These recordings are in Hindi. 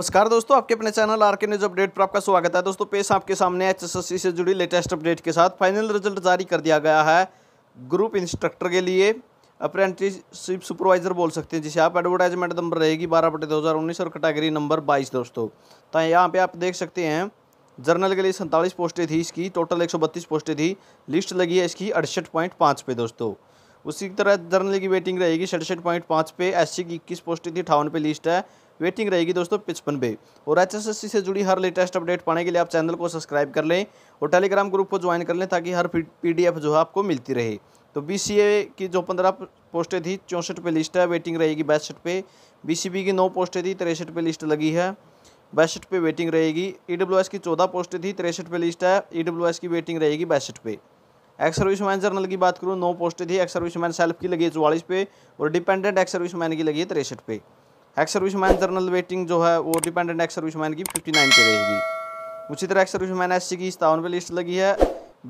नमस्कार दोस्तों आपके अपने channel R K news update पर आपका स्वागत है दोस्तों पेश आपके सामने एचएसएससी से जुड़ी लेटेस्ट अपडेट के साथ फाइनल रिजल्ट जारी कर दिया गया है ग्रुप इंस्ट्रक्टर के लिए अप्रेंटिसशिप सुपरवाइजर बोल सकते हैं जिसे आप एडवर्टाइजमेंट नंबर रहेगी बारह बटे दो और कैटेगरी नंबर बाईस दोस्तों तो यहाँ पर आप देख सकते हैं जर्नल के लिए सैंतालीस पोस्टें थी इसकी टोटल एक पोस्टें थी लिस्ट लगी है इसकी अड़सठ पे दोस्तों उसी तरह जर्नल की वेटिंग रहेगी सड़सठ पॉइंट पाँच पे एस की इक्कीस पोस्टें थी अठावन पे लिस्ट है वेटिंग रहेगी दोस्तों पचपन पे और एचएसएससी से जुड़ी हर लेटेस्ट अपडेट पाने के लिए आप चैनल को सब्सक्राइब कर लें और टेलीग्राम ग्रुप को ज्वाइन कर लें ताकि हर पी जो है आपको मिलती रहे तो बी की जो पंद्रह पोस्टें थी चौंसठ पे लिस्ट है वेटिंग रहेगी बैसठ पे बी की नौ पोस्टें थी तिरसठ पे लिस्ट लगी है बैसठ पे वेटिंग रहेगी ई की चौदह पोस्टें थी तिरसठ पे लिस्ट है ई की वेटिंग रहेगी बैसठ पे एक्स सर्विसमैन जर्नल की बात करूँ नौ पोस्टें थी एक्स सर्विसमैन सेल्फ की लगी है चौवालीस पे और डिपेंडेंट एक्स सर्विसमैन की लगी है तिरसठ पे एक्स सर्विसमैन जर्नल वेटिंग जो है वो डिपेंडेंट एक्स सर्विसमैन की फिफ्टी नाइन पे रहेगी उसी तरह एक्स सर्विसमैन एस की सतावन पे लिस्ट लगी है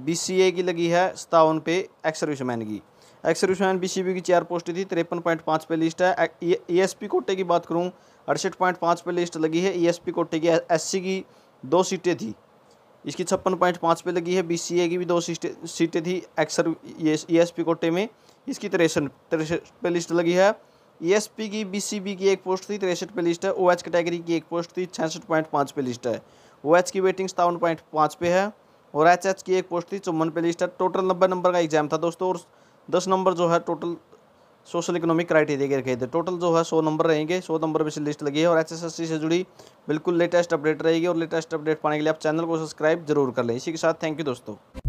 बी की लगी है सतावन पे एक्स सर्विसमैन की एक्स सर्विसमैन बी की चार पोस्टें थी तिरपन पॉइंट पाँच पे लिस्ट है ई एस पी कोटे की बात करूँ अड़सठ पॉइंट पाँच पे लिस्ट लगी है ई एस पी कोटे की एस की दो सीटें थी इसकी छप्पन पॉइंट पाँच पे लगी है बी सी ए की भी दो सीटें थी एक्सर ई एस पी कोटे में इसकी तिरसठ तिरसठ पे लिस्ट लगी है ई एस पी की बी सी बी की एक पोस्ट थी तिरसठ पे लिस्ट है ओ एच कैटेगरी की एक पोस्ट थी छियासठ पॉइंट पाँच पे लिस्ट है ओ एच की वेटिंग सतावन पॉइंट पाँच पे है और एच एच की एक पोस्ट थी चौवन पे लिस्ट है टोटल नब्बे नंबर का एग्जाम था दोस्तों और दस नंबर जो है टोटल सोशल इकोनॉमिक क्राइटेरिया के रखे थे टोटल जो है सौ नंबर रहेंगे सौ नंबर पर लिस्ट लगी है और एच से जुड़ी बिल्कुल लेटेस्ट अपडेट रहेगी और लेटेस्ट अपडेट पाने के लिए आप चैनल को सब्सक्राइब जरूर कर लें इसी के साथ थैंक यू दोस्तों